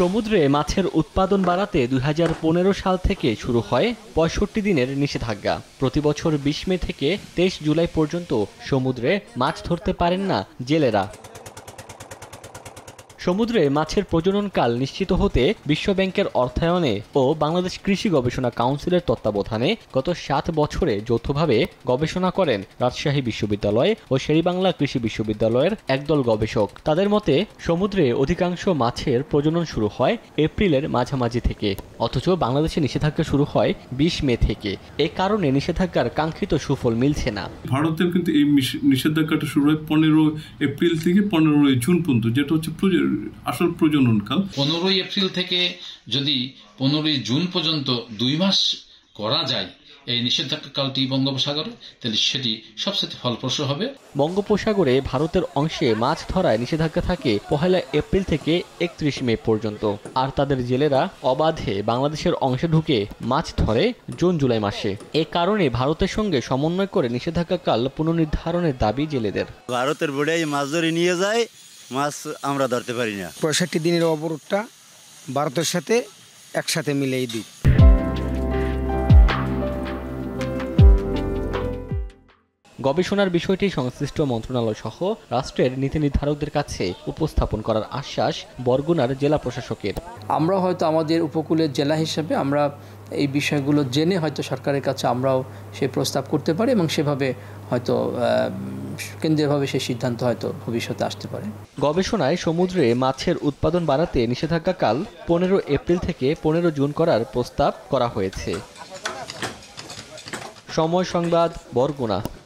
সমুদ্রে মাছের উৎপাদন বাড়াতে দুই সাল থেকে শুরু হয় পঁয়ষট্টি দিনের নিষেধাজ্ঞা প্রতি বছর বিশ মে থেকে তেইশ জুলাই পর্যন্ত সমুদ্রে মাছ ধরতে পারেন না জেলেরা সমুদ্রে মাছের প্রজননকাল নিশ্চিত হতে বিশ্বব্যাংকের অর্থায়নে ও বাংলাদেশ কৃষি গবেষণা কাউন্সিলের তত্ত্বাবধানে গত সাত বছরে যৌথভাবে গবেষণা করেন রাজশাহী বিশ্ববিদ্যালয় ও শেরিবাংলা কৃষি বিশ্ববিদ্যালয়ের একদল গবেষক তাদের মতে সমুদ্রে অধিকাংশ মাছের প্রজনন শুরু হয় এপ্রিলের মাঝামাঝি থেকে অথচ বাংলাদেশে নিষেধাজ্ঞা শুরু হয় বিশ মে থেকে এ কারণে নিষেধাজ্ঞার কাঙ্ক্ষিত সুফল মিলছে না ভারতের কিন্তু এই নিষেধাজ্ঞাটা শুরু হয় পনেরো এপ্রিল থেকে পনেরোই জুন পর্যন্ত যেটা হচ্ছে আসল প্রজননকাল পনেরোই এপ্রিল থেকে যদি পনেরোই জুন পর্যন্ত দুই মাস করা যায় এই কালটি বঙ্গোপসাগরে তাহলে সেটি সবচেয়ে ফলপ্রসূ হবে বঙ্গোপসাগরে ভারতের অংশে মাছ ধরায় নিষেধাজ্ঞা থাকে পহেলা এপ্রিল থেকে একত্রিশ মে পর্যন্ত আর তাদের জেলেরা অবাধে বাংলাদেশের অংশে ঢুকে মাছ ধরে জুন জুলাই মাসে এ কারণে ভারতের সঙ্গে সমন্বয় করে নিষেধাজ্ঞা কাল পুনর্নির্ধারণের দাবি জেলেদের ভারতের বোর্ডে মাছ ধরে নিয়ে যায় মাছ আমরা ধরতে পারি না পঁয়ষট্টি দিনের অবরোধটা ভারতের সাথে একসাথে মিলেই দিই গবেষণার বিষয়টি সংশ্লিষ্ট মন্ত্রণালয় সহ রাষ্ট্রের নীতি নির্ধারকদের কাছে উপস্থাপন করার আশ্বাস বরগুনার জেলা প্রশাসকের আমরা হয়তো আমাদের উপকূলের জেলা হিসেবে আমরা এই বিষয়গুলো জেনে হয়তো সরকারের কাছে আমরাও সে প্রস্তাব করতে পারি এবং সেভাবে হয়তো কেন্দ্রীয়ভাবে সেই সিদ্ধান্ত হয়তো ভবিষ্যতে আসতে পারে গবেষণায় সমুদ্রে মাছের উৎপাদন বাড়াতে নিষেধাজ্ঞাকাল পনেরো এপ্রিল থেকে পনেরো জুন করার প্রস্তাব করা হয়েছে সময় সংবাদ বরগুনা